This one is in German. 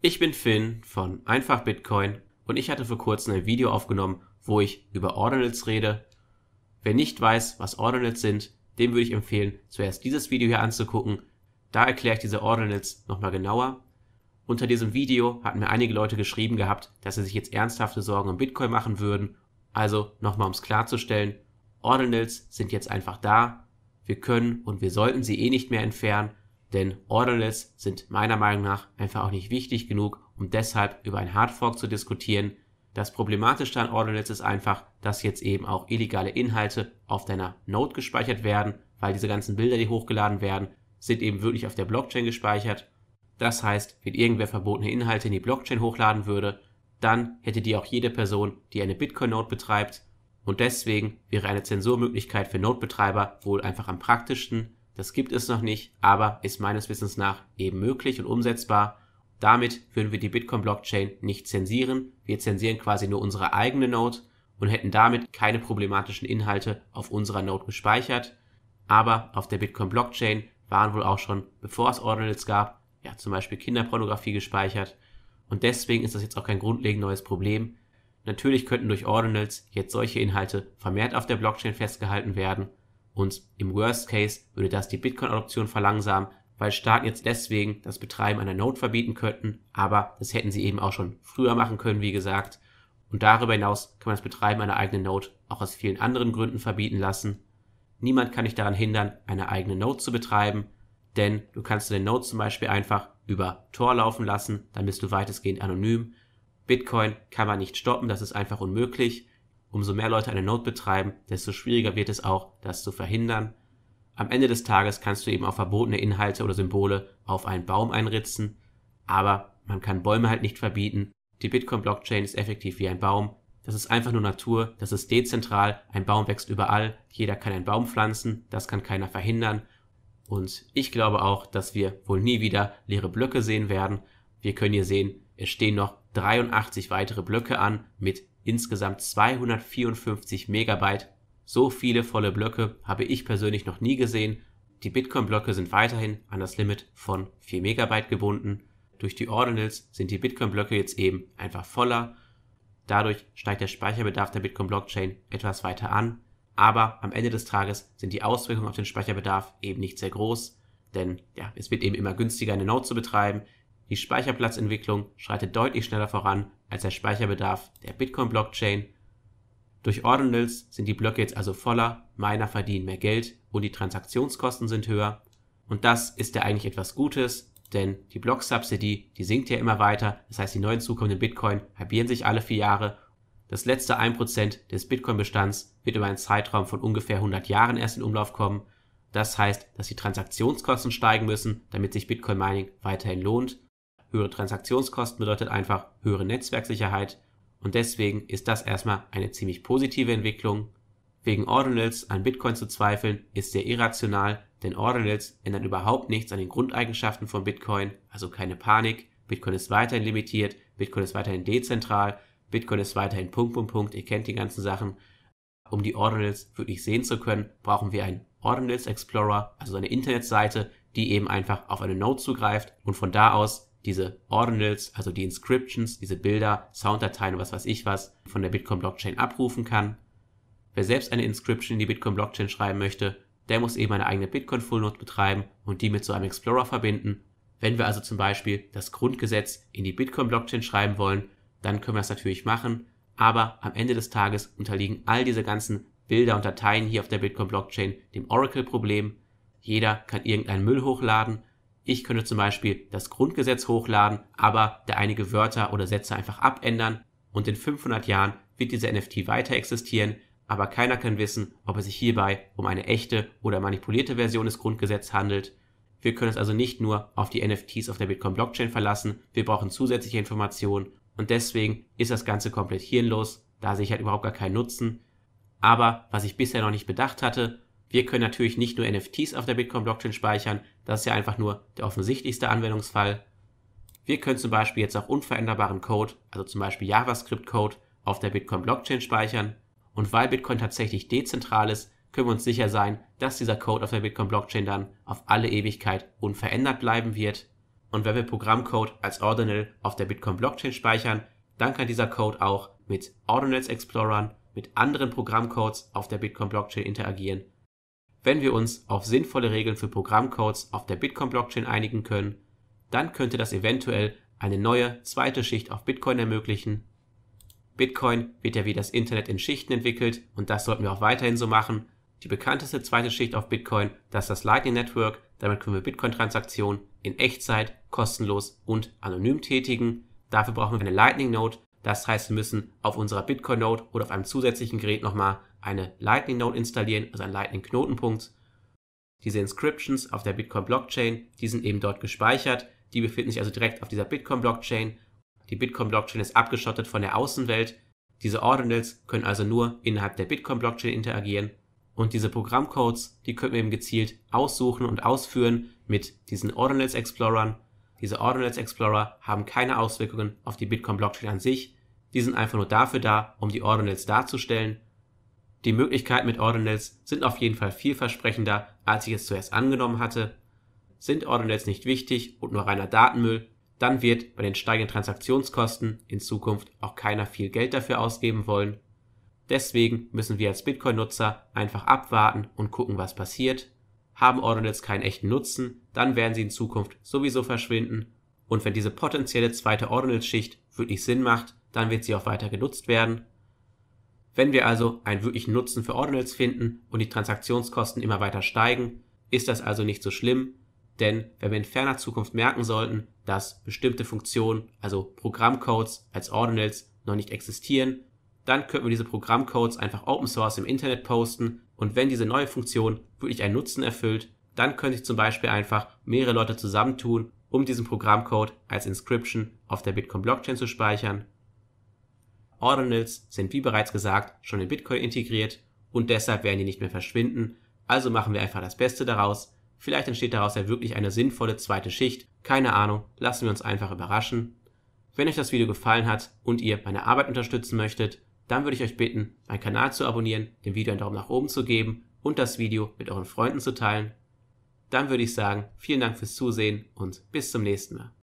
Ich bin Finn von Einfach Bitcoin und ich hatte vor kurzem ein Video aufgenommen, wo ich über Ordinals rede. Wer nicht weiß, was Ordinals sind, dem würde ich empfehlen, zuerst dieses Video hier anzugucken. Da erkläre ich diese Ordinals nochmal genauer. Unter diesem Video hatten mir einige Leute geschrieben gehabt, dass sie sich jetzt ernsthafte Sorgen um Bitcoin machen würden. Also nochmal um es klarzustellen, Ordinals sind jetzt einfach da. Wir können und wir sollten sie eh nicht mehr entfernen denn Orderless sind meiner Meinung nach einfach auch nicht wichtig genug, um deshalb über ein Hardfork zu diskutieren. Das Problematische an Orderless ist einfach, dass jetzt eben auch illegale Inhalte auf deiner Node gespeichert werden, weil diese ganzen Bilder, die hochgeladen werden, sind eben wirklich auf der Blockchain gespeichert. Das heißt, wenn irgendwer verbotene Inhalte in die Blockchain hochladen würde, dann hätte die auch jede Person, die eine Bitcoin-Node betreibt. Und deswegen wäre eine Zensurmöglichkeit für Node-Betreiber wohl einfach am praktischsten, das gibt es noch nicht, aber ist meines Wissens nach eben möglich und umsetzbar. Damit würden wir die Bitcoin-Blockchain nicht zensieren. Wir zensieren quasi nur unsere eigene Node und hätten damit keine problematischen Inhalte auf unserer Node gespeichert. Aber auf der Bitcoin-Blockchain waren wohl auch schon, bevor es Ordinals gab, ja zum Beispiel Kinderpornografie gespeichert. Und deswegen ist das jetzt auch kein grundlegend neues Problem. Natürlich könnten durch Ordinals jetzt solche Inhalte vermehrt auf der Blockchain festgehalten werden und im Worst Case würde das die Bitcoin-Adoption verlangsamen, weil Staaten jetzt deswegen das Betreiben einer Node verbieten könnten, aber das hätten sie eben auch schon früher machen können, wie gesagt. Und darüber hinaus kann man das Betreiben einer eigenen Node auch aus vielen anderen Gründen verbieten lassen. Niemand kann dich daran hindern, eine eigene Node zu betreiben, denn du kannst deine Node zum Beispiel einfach über Tor laufen lassen, dann bist du weitestgehend anonym. Bitcoin kann man nicht stoppen, das ist einfach unmöglich. Umso mehr Leute eine Node betreiben, desto schwieriger wird es auch, das zu verhindern. Am Ende des Tages kannst du eben auch verbotene Inhalte oder Symbole auf einen Baum einritzen, aber man kann Bäume halt nicht verbieten. Die Bitcoin-Blockchain ist effektiv wie ein Baum. Das ist einfach nur Natur, das ist dezentral, ein Baum wächst überall, jeder kann einen Baum pflanzen, das kann keiner verhindern. Und ich glaube auch, dass wir wohl nie wieder leere Blöcke sehen werden. Wir können hier sehen, es stehen noch 83 weitere Blöcke an mit insgesamt 254 Megabyte. So viele volle Blöcke habe ich persönlich noch nie gesehen. Die Bitcoin-Blöcke sind weiterhin an das Limit von 4 Megabyte gebunden. Durch die Ordinals sind die Bitcoin-Blöcke jetzt eben einfach voller. Dadurch steigt der Speicherbedarf der Bitcoin-Blockchain etwas weiter an. Aber am Ende des Tages sind die Auswirkungen auf den Speicherbedarf eben nicht sehr groß, denn ja, es wird eben immer günstiger, eine Node zu betreiben. Die Speicherplatzentwicklung schreitet deutlich schneller voran als der Speicherbedarf der Bitcoin-Blockchain. Durch Ordinals sind die Blöcke jetzt also voller, Miner verdienen mehr Geld und die Transaktionskosten sind höher. Und das ist ja eigentlich etwas Gutes, denn die Block-Subsidy, die sinkt ja immer weiter, das heißt die neuen zukommenden Bitcoin halbieren sich alle vier Jahre. Das letzte 1% des Bitcoin-Bestands wird über einen Zeitraum von ungefähr 100 Jahren erst in Umlauf kommen. Das heißt, dass die Transaktionskosten steigen müssen, damit sich Bitcoin Mining weiterhin lohnt Höhere Transaktionskosten bedeutet einfach höhere Netzwerksicherheit und deswegen ist das erstmal eine ziemlich positive Entwicklung. Wegen Ordinals an Bitcoin zu zweifeln, ist sehr irrational, denn Ordinals ändern überhaupt nichts an den Grundeigenschaften von Bitcoin, also keine Panik. Bitcoin ist weiterhin limitiert, Bitcoin ist weiterhin dezentral, Bitcoin ist weiterhin Punkt, Punkt, Punkt, ihr kennt die ganzen Sachen. Um die Ordinals wirklich sehen zu können, brauchen wir einen Ordinals Explorer, also eine Internetseite, die eben einfach auf eine Node zugreift und von da aus diese Ordinals, also die Inscriptions, diese Bilder, Sounddateien, was weiß ich was, von der Bitcoin-Blockchain abrufen kann. Wer selbst eine Inscription in die Bitcoin-Blockchain schreiben möchte, der muss eben eine eigene bitcoin fullnote betreiben und die mit so einem Explorer verbinden. Wenn wir also zum Beispiel das Grundgesetz in die Bitcoin-Blockchain schreiben wollen, dann können wir das natürlich machen, aber am Ende des Tages unterliegen all diese ganzen Bilder und Dateien hier auf der Bitcoin-Blockchain dem Oracle-Problem. Jeder kann irgendeinen Müll hochladen ich könnte zum Beispiel das Grundgesetz hochladen, aber da einige Wörter oder Sätze einfach abändern und in 500 Jahren wird diese NFT weiter existieren, aber keiner kann wissen, ob es sich hierbei um eine echte oder manipulierte Version des Grundgesetzes handelt. Wir können es also nicht nur auf die NFTs auf der Bitcoin Blockchain verlassen, wir brauchen zusätzliche Informationen und deswegen ist das Ganze komplett hirnlos, da sehe ich halt überhaupt gar keinen Nutzen. Aber was ich bisher noch nicht bedacht hatte, wir können natürlich nicht nur NFTs auf der Bitcoin-Blockchain speichern, das ist ja einfach nur der offensichtlichste Anwendungsfall. Wir können zum Beispiel jetzt auch unveränderbaren Code, also zum Beispiel JavaScript-Code, auf der Bitcoin-Blockchain speichern. Und weil Bitcoin tatsächlich dezentral ist, können wir uns sicher sein, dass dieser Code auf der Bitcoin-Blockchain dann auf alle Ewigkeit unverändert bleiben wird. Und wenn wir Programmcode als Ordinal auf der Bitcoin-Blockchain speichern, dann kann dieser Code auch mit Ordinals Explorern, mit anderen Programmcodes auf der Bitcoin-Blockchain interagieren wenn wir uns auf sinnvolle Regeln für Programmcodes auf der Bitcoin-Blockchain einigen können, dann könnte das eventuell eine neue, zweite Schicht auf Bitcoin ermöglichen. Bitcoin wird ja wie das Internet in Schichten entwickelt und das sollten wir auch weiterhin so machen. Die bekannteste zweite Schicht auf Bitcoin, das ist das Lightning Network. Damit können wir Bitcoin-Transaktionen in Echtzeit, kostenlos und anonym tätigen. Dafür brauchen wir eine Lightning Node. Das heißt, wir müssen auf unserer Bitcoin Node oder auf einem zusätzlichen Gerät nochmal eine Lightning Node installieren, also einen Lightning Knotenpunkt. Diese Inscriptions auf der Bitcoin Blockchain, die sind eben dort gespeichert. Die befinden sich also direkt auf dieser Bitcoin Blockchain. Die Bitcoin Blockchain ist abgeschottet von der Außenwelt. Diese Ordinals können also nur innerhalb der Bitcoin Blockchain interagieren. Und diese Programmcodes, die können wir eben gezielt aussuchen und ausführen mit diesen Ordinals Explorern. Diese Ordinals Explorer haben keine Auswirkungen auf die Bitcoin Blockchain an sich. Die sind einfach nur dafür da, um die Ordinals darzustellen die Möglichkeiten mit Ordinals sind auf jeden Fall vielversprechender, als ich es zuerst angenommen hatte. Sind Ordinals nicht wichtig und nur reiner Datenmüll, dann wird bei den steigenden Transaktionskosten in Zukunft auch keiner viel Geld dafür ausgeben wollen. Deswegen müssen wir als Bitcoin-Nutzer einfach abwarten und gucken, was passiert. Haben Ordinals keinen echten Nutzen, dann werden sie in Zukunft sowieso verschwinden. Und wenn diese potenzielle zweite Ordinals-Schicht wirklich Sinn macht, dann wird sie auch weiter genutzt werden. Wenn wir also einen wirklichen Nutzen für Ordinals finden und die Transaktionskosten immer weiter steigen, ist das also nicht so schlimm, denn wenn wir in ferner Zukunft merken sollten, dass bestimmte Funktionen, also Programmcodes als Ordinals, noch nicht existieren, dann könnten wir diese Programmcodes einfach Open Source im Internet posten und wenn diese neue Funktion wirklich einen Nutzen erfüllt, dann könnte ich zum Beispiel einfach mehrere Leute zusammentun, um diesen Programmcode als Inscription auf der Bitcoin Blockchain zu speichern Ordinals sind wie bereits gesagt schon in Bitcoin integriert und deshalb werden die nicht mehr verschwinden, also machen wir einfach das Beste daraus. Vielleicht entsteht daraus ja wirklich eine sinnvolle zweite Schicht, keine Ahnung, lassen wir uns einfach überraschen. Wenn euch das Video gefallen hat und ihr meine Arbeit unterstützen möchtet, dann würde ich euch bitten, meinen Kanal zu abonnieren, dem Video einen Daumen nach oben zu geben und das Video mit euren Freunden zu teilen. Dann würde ich sagen, vielen Dank fürs Zusehen und bis zum nächsten Mal.